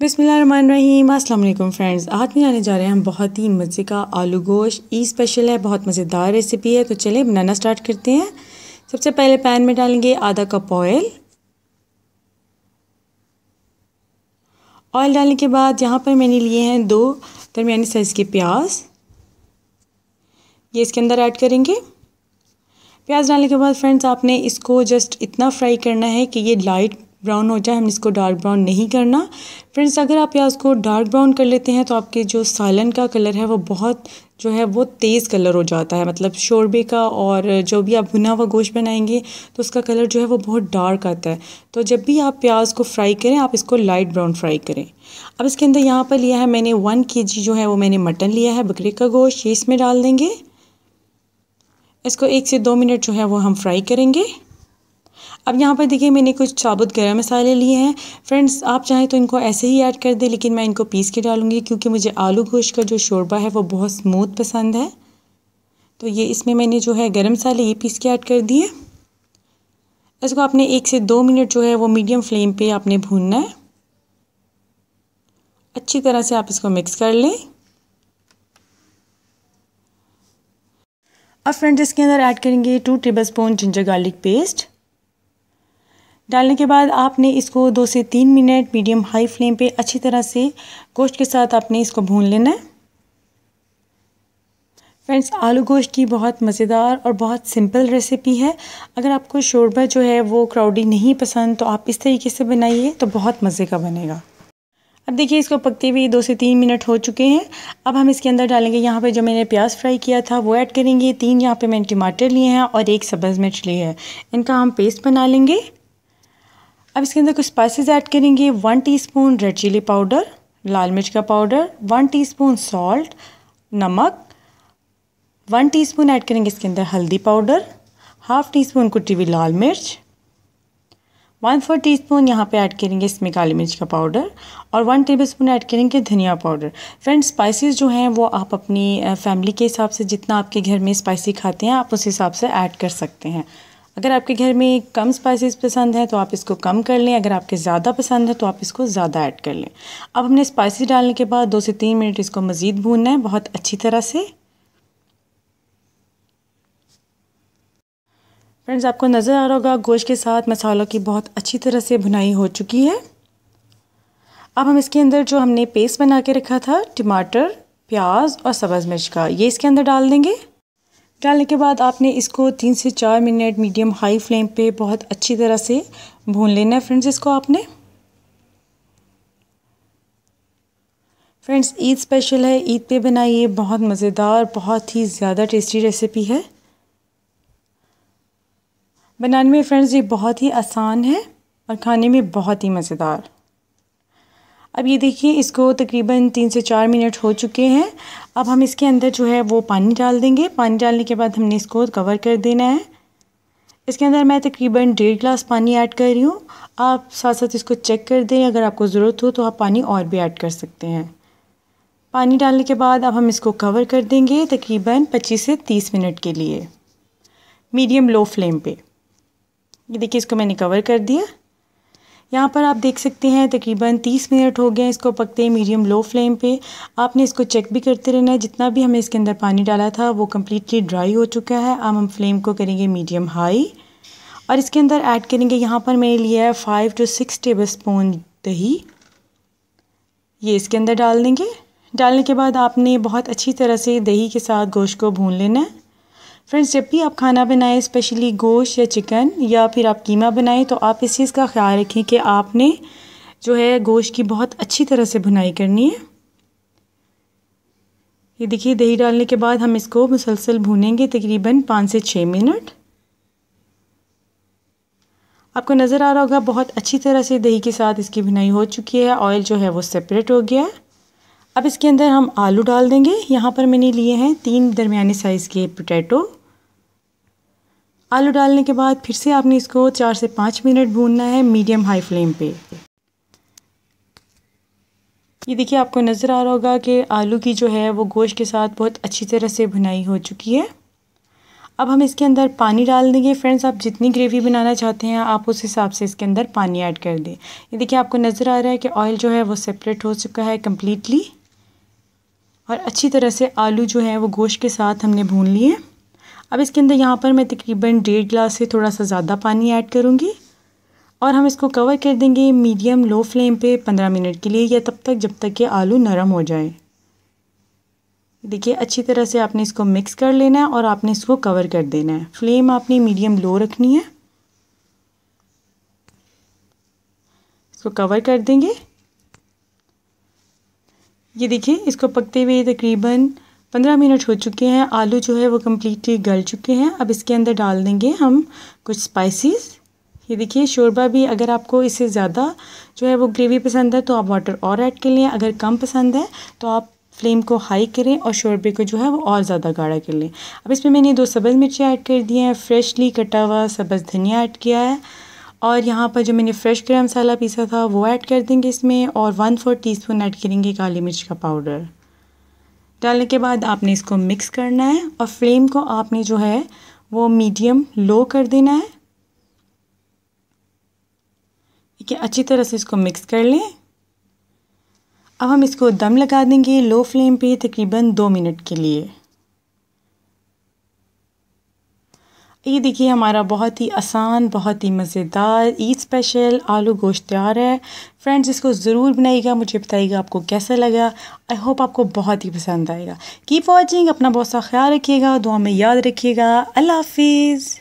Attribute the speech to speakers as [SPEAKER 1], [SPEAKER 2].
[SPEAKER 1] बिसमीम वालेकुम फ्रेंड्स आज आने जा रहे हैं हम बहुत ही मज़े का आलू गोश ई स्पेशल है बहुत मज़ेदार रेसिपी है तो चलिए बनाना स्टार्ट करते हैं सबसे पहले पैन में डालेंगे आधा कप ऑयल ऑयल डालने के बाद यहाँ पर मैंने लिए हैं दो दरमिया साइज़ के प्याज ये इसके अंदर ऐड करेंगे प्याज डालने के बाद फ्रेंड्स आपने इसको जस्ट इतना फ्राई करना है कि ये लाइट ब्राउन हो जाए हमने इसको डार्क ब्राउन नहीं करना फ्रेंड्स अगर आप प्याज को डार्क ब्राउन कर लेते हैं तो आपके जो सालन का कलर है वो बहुत जो है वो तेज़ कलर हो जाता है मतलब शोरबे का और जो भी आप भुना हुआ गोश्त बनाएंगे तो उसका कलर जो है वो बहुत डार्क आता है तो जब भी आप प्याज को फ्राई करें आप इसको लाइट ब्राउन फ्राई करें अब इसके अंदर यहाँ पर लिया है मैंने वन के जो है वो मैंने मटन लिया है बकरे का गोश्त ये इसमें डाल देंगे इसको एक से दो मिनट जो है वो हम फ्राई करेंगे अब यहाँ पर देखिए मैंने कुछ साबुत गर्म मसाले लिए हैं फ्रेंड्स आप चाहें तो इनको ऐसे ही ऐड कर दें लेकिन मैं इनको पीस के डालूंगी क्योंकि मुझे आलू गोश्त का जो शोरबा है वो बहुत स्मूथ पसंद है तो ये इसमें मैंने जो है गर्म मसाले ये पीस के ऐड कर दिए इसको आपने एक से दो मिनट जो है वो मीडियम फ्लेम पर आपने भूनना है अच्छी तरह से आप इसको मिक्स कर लें अब फ्रेंड्स इसके अंदर ऐड करेंगे two tablespoon ginger garlic paste डालने के बाद आपने इसको दो से तीन मिनट मीडियम हाई फ्लेम पे अच्छी तरह से गोश्त के साथ आपने इसको भून लेना है फ्रेंड्स आलू गोश्त की बहुत मज़ेदार और बहुत सिंपल रेसिपी है अगर आपको शोरबा जो है वो क्राउडी नहीं पसंद तो आप इस तरीके से बनाइए तो बहुत मज़े का बनेगा अब देखिए इसको पकते हुए दो से तीन मिनट हो चुके हैं अब हम इसके अंदर डालेंगे यहाँ पे जो मैंने प्याज फ्राई किया था वो ऐड करेंगे तीन यहाँ पे मैंने टमाटर लिए हैं और एक सब्ज़ मिर्च लिए है इनका हम पेस्ट बना लेंगे अब इसके अंदर कुछ स्पाइसेस ऐड करेंगे one teaspoon red chilli powder लाल मिर्च का पाउडर वन टीस्पून सॉल्ट नमक वन टीस्पून ऐड करेंगे इसके अंदर हल्दी पाउडर हाफ़ टी स्पून कुटी हुई लाल मिर्च वन फोर टी स्पून यहाँ पर ऐड करेंगे इसमें काली मिर्च का पाउडर और वन टेबल स्पून ऐड करेंगे धनिया पाउडर फ्रेंड्स स्पाइसेस जो हैं वो आप अपनी फैमिली के हिसाब से जितना आपके घर में स्पाइसी खाते हैं आप उस हिसाब से ऐड कर सकते हैं अगर आपके घर में कम स्पाइसेस पसंद हैं तो आप इसको कम कर लें अगर आपके ज़्यादा पसंद है तो आप इसको ज़्यादा ऐड कर लें अब हमने स्पाइसेस डालने के बाद दो से तीन मिनट इसको मज़ीद भूनना है बहुत अच्छी तरह से फ्रेंड्स आपको नज़र आ रहा होगा गोश्त के साथ मसालों की बहुत अच्छी तरह से भुनाई हो चुकी है अब हम इसके अंदर जो हमने पेस्ट बना के रखा था टमाटर प्याज और सब्ज़ मिर्च का ये इसके अंदर डाल देंगे डालने के बाद आपने इसको तीन से चार मिनट मीडियम हाई फ्लेम पे बहुत अच्छी तरह से भून लेना है फ्रेंड्स इसको आपने फ्रेंड्स ईद स्पेशल है ईद पे बनाइए ये बहुत मज़ेदार बहुत ही ज़्यादा टेस्टी रेसिपी है बनाने में फ्रेंड्स ये बहुत ही आसान है और खाने में बहुत ही मज़ेदार अब ये देखिए इसको तकरीबन तीन से चार मिनट हो चुके हैं अब हम इसके अंदर जो है वो पानी डाल देंगे पानी डालने के बाद हमने इसको कवर कर देना है इसके अंदर मैं तकरीबन डेढ़ ग्लास पानी ऐड कर रही हूँ आप साथ साथ इसको चेक कर दें अगर आपको ज़रूरत हो तो आप पानी और भी ऐड कर सकते हैं पानी डालने के बाद अब हम इसको कवर कर देंगे तकरीबन 25 से 30 मिनट के लिए मीडियम लो फ्लेम पे ये देखिए इसको मैंने कवर कर दिया यहाँ पर आप देख सकते हैं तकरीबन 30 मिनट हो गए हैं इसको पकते हैं मीडियम लो फ्लेम पे आपने इसको चेक भी करते रहना है जितना भी हमें इसके अंदर पानी डाला था वो कम्प्लीटली ड्राई हो चुका है अब हम फ्लेम को करेंगे मीडियम हाई और इसके अंदर ऐड करेंगे यहाँ पर मैंने लिया है five to six tablespoon दही ये इसके अंदर डाल देंगे डालने के बाद आपने बहुत अच्छी तरह से दही के साथ गोश्त को भून लेना है फ्रेंड्स जब भी आप खाना बनाएं स्पेशली गोश्त या चिकन या फिर आप कीमा बनाएं तो आप इस चीज़ का ख्याल रखें कि आपने जो है गोश्त की बहुत अच्छी तरह से भुनाई करनी है ये देखिए दही डालने के बाद हम इसको मुसलसल भूनेंगे तकरीबन पाँच से छः मिनट आपको नज़र आ रहा होगा बहुत अच्छी तरह से दही के साथ इसकी भुनाई हो चुकी है ऑयल जो है वो सेपरेट हो गया है अब इसके अंदर हम आलू डाल देंगे यहाँ पर मैंने लिए हैं तीन दरमिया साइज़ के पोटैटो आलू डालने के बाद फिर से आपने इसको चार से पाँच मिनट भूनना है मीडियम हाई फ्लेम पे ये देखिए आपको नज़र आ रहा होगा कि आलू की जो है वो गोश्त के साथ बहुत अच्छी तरह से भुनाई हो चुकी है अब हम इसके अंदर पानी डाल देंगे फ्रेंड्स आप जितनी ग्रेवी बनाना चाहते हैं आप उस हिसाब से इसके अंदर पानी ऐड कर दें ये देखिए आपको नज़र आ रहा है कि ऑयल जो है वो सेपरेट हो चुका है कम्प्लीटली और अच्छी तरह से आलू जो है वो गोश्त के साथ हमने भून लिए अब इसके अंदर यहाँ पर मैं तकरीबन डेढ़ गिलास से थोड़ा सा ज़्यादा पानी ऐड करूँगी और हम इसको कवर कर देंगे मीडियम लो फ्लेम पे पंद्रह मिनट के लिए या तब तक जब तक कि आलू नरम हो जाए देखिए अच्छी तरह से आपने इसको मिक्स कर लेना है और आपने इसको कवर कर देना है फ्लेम आपने मीडियम लो रखनी है इसको कवर कर देंगे ये देखिए इसको पकते हुए तकरीबन पंद्रह मिनट हो चुके हैं आलू जो है वो कम्प्लीटली गल चुके हैं अब इसके अंदर डाल देंगे हम कुछ स्पाइसेस ये देखिए शोरबा भी अगर आपको इससे ज़्यादा जो है वो ग्रेवी पसंद है तो आप वाटर और ऐड कर लें अगर कम पसंद है तो आप फ्लेम को हाई करें और शोरबे को जो है वो और ज़्यादा गाढ़ा कर लें अब इसमें मैंने दो सब्ज़ मिर्ची ऐड कर दिए हैं फ्रेशली कटा हुआ सब्ज़ धनिया ऐड किया है और यहाँ पर जो मैंने फ्रेश गरम मसाला पीसा था वो ऐड कर देंगे इसमें और one four teaspoon add करेंगे काली मिर्च का पाउडर डालने के बाद आपने इसको मिक्स करना है और फ्लेम को आपने जो है वो मीडियम लो कर देना है ठीक है अच्छी तरह से इसको मिक्स कर लें अब हम इसको दम लगा देंगे लो फ्लेम पे तकरीबन दो मिनट के लिए ये देखिए हमारा बहुत ही आसान बहुत ही मज़ेदार ईद स्पेशल आलू गोश्त तैयार है फ्रेंड्स इसको ज़रूर बनाइएगा मुझे बताइएगा आपको कैसा लगा आई होप आपको बहुत ही पसंद आएगा कीप वॉचिंग अपना बहुत सा ख्याल रखिएगा दुआ में याद रखिएगा अल्लाह हाफिज़